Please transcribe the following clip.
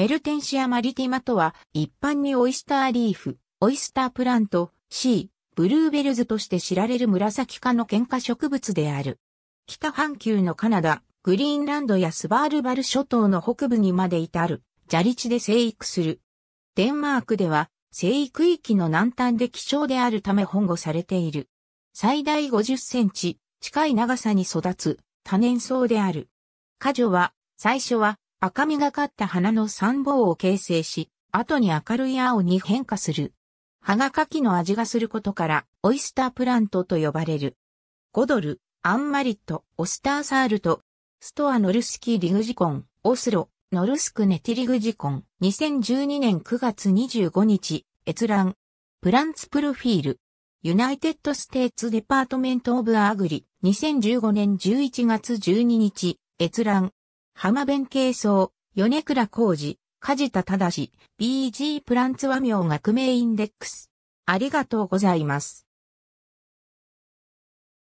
メルテンシアマリティマとは、一般にオイスターリーフ、オイスタープラント、C、ブルーベルズとして知られる紫化の喧嘩植物である。北半球のカナダ、グリーンランドやスバールバル諸島の北部にまで至る、砂利地で生育する。デンマークでは、生育域の南端で希少であるため保護されている。最大50センチ、近い長さに育つ、多年草である。果樹は、最初は、赤みがかった花の三棒を形成し、後に明るい青に変化する。葉が柿の味がすることから、オイスタープラントと呼ばれる。ゴドル、アンマリット、オスターサールト、ストアノルスキーリグジコン、オスロ、ノルスクネティリグジコン、2012年9月25日、閲覧。プランツプロフィール。ユナイテッドステーツデパートメントオブアグリ、2015年11月12日、閲覧。浜弁慶僧、米倉浩二、梶田正、BG プランツ和名学名インデックス。ありがとうございます。